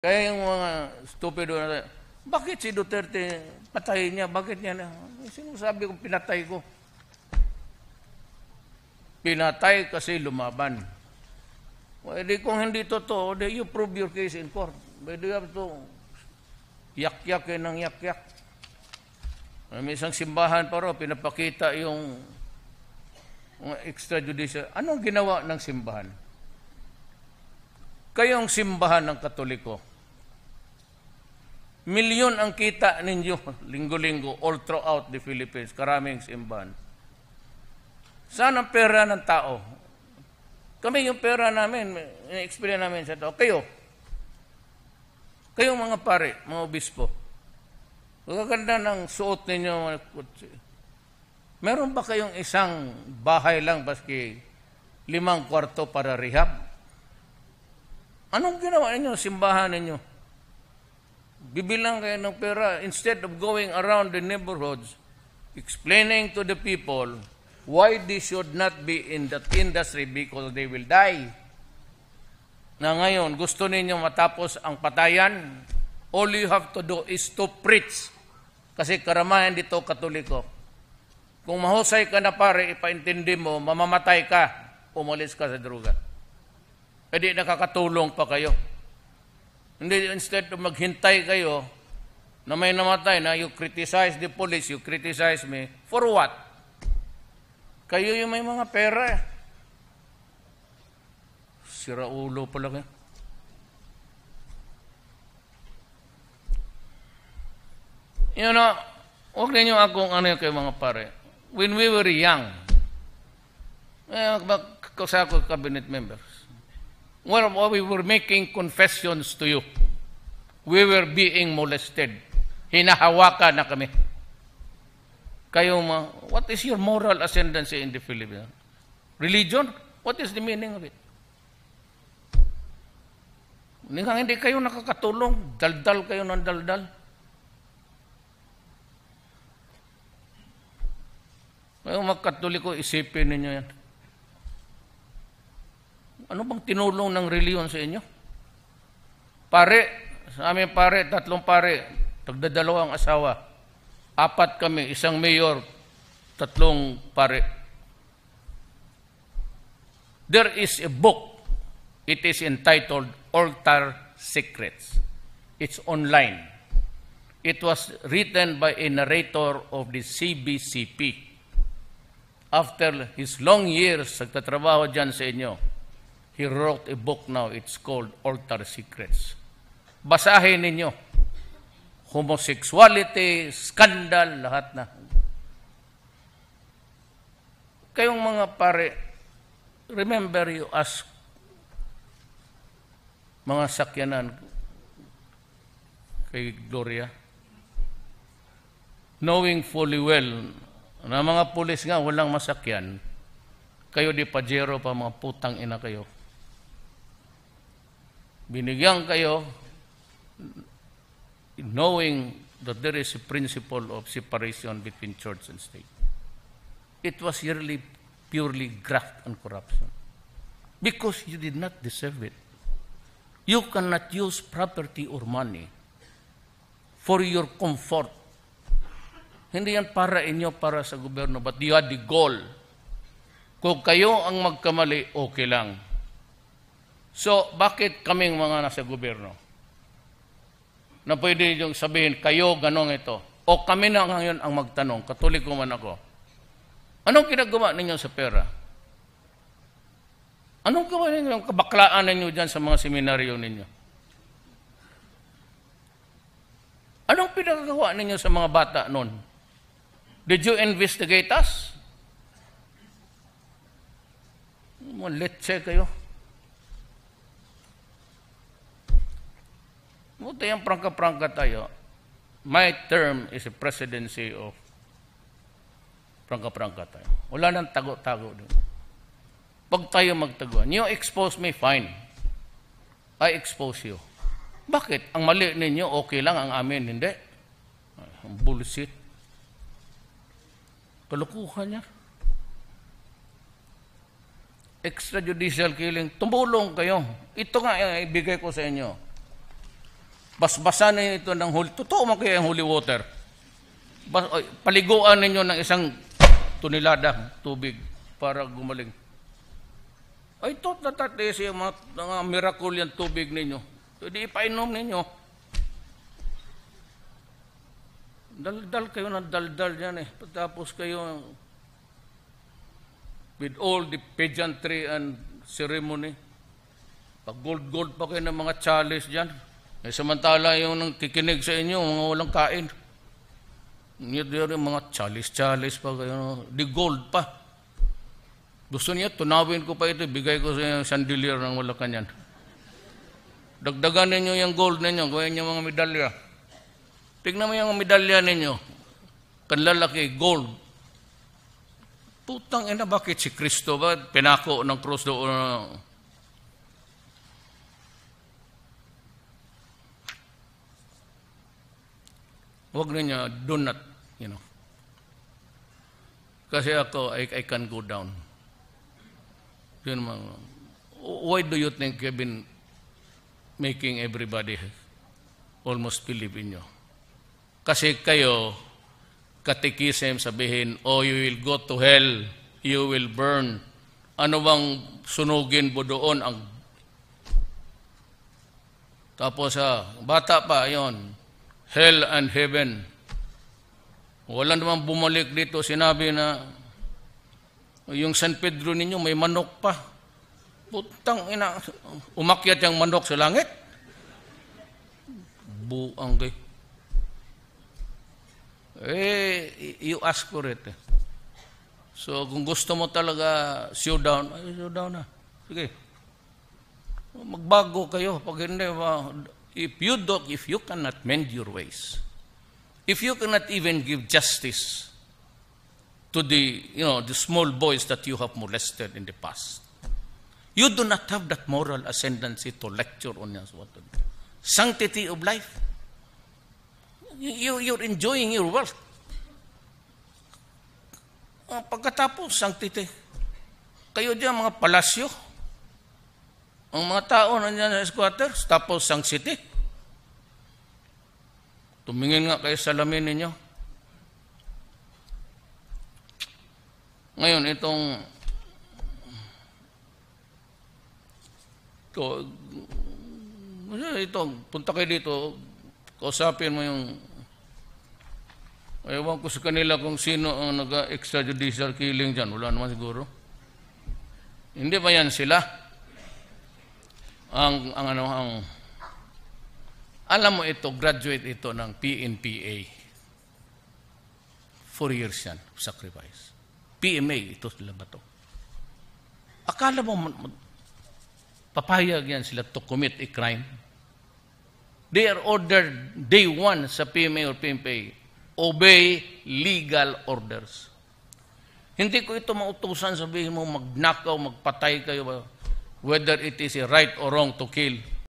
Kaya yung mga stupido na, bakit si Duterte patayin niya? Bakit niya na? Sinusabi ko, pinatay ko. Pinatay kasi lumaban. Pwede di kung hindi totoo, di you prove your case in court. Pwede you have to yak-yak yun ng yak-yak. May isang simbahan pa ro, pinapakita yung extrajudicial. Anong ginawa ng simbahan? Kayong simbahan ng Katoliko, Milyon ang kita ninyo linggo-linggo all throughout the Philippines. Karaming simbahan. Saan ang pera ng tao? Kami yung pera namin, na-experience namin sa tao. Kayo. Kayong mga pare, mga obispo. Magaganda ng suot ninyo. Meron ba kayong isang bahay lang baski limang kwarto para rehab? Anong ginawa ninyo, simbahan ninyo? Bibilang kayo ng pera instead of going around the neighborhoods explaining to the people why they should not be in that industry because they will die. Na ngayon, gusto ninyo matapos ang patayan, all you have to do is to preach. Kasi karamahan dito, katoliko. Kung mahusay ka na pare, ipaintindi mo, mamamatay ka, umalis ka sa druga. Pwede nakakatulong pa kayo. Hindi, instead of maghintay kayo na may namatay na you criticize the police, you criticize me, for what? Kayo yung may mga pera eh. ulo pala kayo. You know, huwag ninyo akong ano kayo mga pare. When we were young, eh, kausap ko cabinet member, when we were making confessions to you. We were being molested. Hinahawakan na kami. Kayo, ma, what is your moral ascendancy in the Philippines? Religion? What is the meaning of it? Ningang hindi kayo nakakatulong, daldal kayo ng daldal. Ngayon, magkatuliko, isipin ninyo yan. Ano bang tinulong ng reliyon sa inyo? Pare, sa amin pare, tatlong pare, tagdadalawang asawa. Apat kami, isang mayor, tatlong pare. There is a book. It is entitled Altar Secrets. It's online. It was written by a narrator of the CBCP after his long years nagtatrabaho dyan sa inyo, he wrote a book now. It's called Altar Secrets. Basahin ninyo. Homosexuality, scandal, lahat na. Kayong mga pare, remember you ask mga sakyanan kay Gloria, knowing fully well na mga pulis nga walang masakyan, kayo di pajero pa mga putang ina kayo. Binigyan kayo knowing that there is a principle of separation between church and state. It was really purely graft and corruption because you did not deserve it. You cannot use property or money for your comfort. Hindi yan para inyo, para sa gobyerno, but you had the goal. Kung kayo ang magkamali, okay lang So, bakit kaming mga nasa gobyerno na pwede yung sabihin, kayo, ganong ito? O kami na ngayon ang magtanong, katulik ko man ako, anong kinagawa ninyo sa pera? Anong gawa ninyo, ang kabaklaan ninyo dyan sa mga seminaryo ninyo? Anong pinagagawa ninyo sa mga bata noon? Did you investigate us? Let's check kayo. Buti yung prangka-prangka tayo. My term is a presidency of prangka-prangka tayo. Wala nang tago-tago doon. Pag tayo magtaguan, you expose me, fine. I expose you. Bakit? Ang mali ninyo, okay lang. Ang amin, hindi. Bullshit. Kalukuhan niya extrajudicial killing, tumulong kayo. Ito nga ibigay ko sa inyo basbasa ninyo ito ng holy. Totoo man kaya ang holy water. Bas, oy, paliguan ninyo ng isang tunilada tubig para gumaling. Ay, thought that that eh, mga, mga miracle yung tubig ninyo. Pwede ipainom ninyo. Daldal kayo na daldal yan eh. Pagtapos kayo with all the pageantry and ceremony. Pag gold-gold pa kayo ng mga chalice dyan. Eh, samantala yung kikinig sa inyo, mga walang kain. Niya diyo mga chalis-chalis pa kayo. Di gold pa. Gusto niya, tunawin ko pa ito, bigay ko sa inyo chandelier ng Malacanang. Dagdagan ninyo yung gold ninyo, gawin niyo mga medalya. Tignan mo yung medalya ninyo. Kanlalaki, gold. Putang ina, bakit si Kristo ba pinako ng cross doon? Uh, Huwag ninyo, do not, you know. Kasi ako, I, I can go down. Yun mga, why do you think I've been making everybody almost believe in you? Kasi kayo, katikisem sabihin, oh, you will go to hell, you will burn. Ano bang sunugin mo doon ang tapos sa ah, bata pa yon hell and heaven. Wala naman bumalik dito, sinabi na yung San Pedro ninyo may manok pa. Putang ina, umakyat yung manok sa langit. Buang kay. Eh, you ask for it. So, kung gusto mo talaga show down, ay, show down na. Sige. Magbago kayo. Pag hindi, If you, do, if you cannot mend your ways, if you cannot even give justice to the, you know, the small boys that you have molested in the past, you do not have that moral ascendancy to lecture on us what to do. Sanctity of life. You, you're enjoying your wealth. Pagkatapos, sanctity. Kayo diyan mga palasyo, ang mga tao nandiyan sa squatters, tapos ang city. Tumingin nga kayo sa lamin ninyo. Ngayon, itong ito, ito, punta kayo dito, kausapin mo yung Ewan ko sa kanila kung sino ang nag-extrajudicial killing dyan. Wala naman siguro. Hindi ba yan sila? ang, ang ano, ang, alam mo ito, graduate ito ng PNPA. Four years yan, sacrifice. PMA, ito sila ba to? Akala mo, papayag yan sila to commit a crime? They are ordered day one sa PMA or PMPA. Obey legal orders. Hindi ko ito mautusan, sabihin mo, magnakaw, magpatay kayo. whether it is a right or wrong to kill.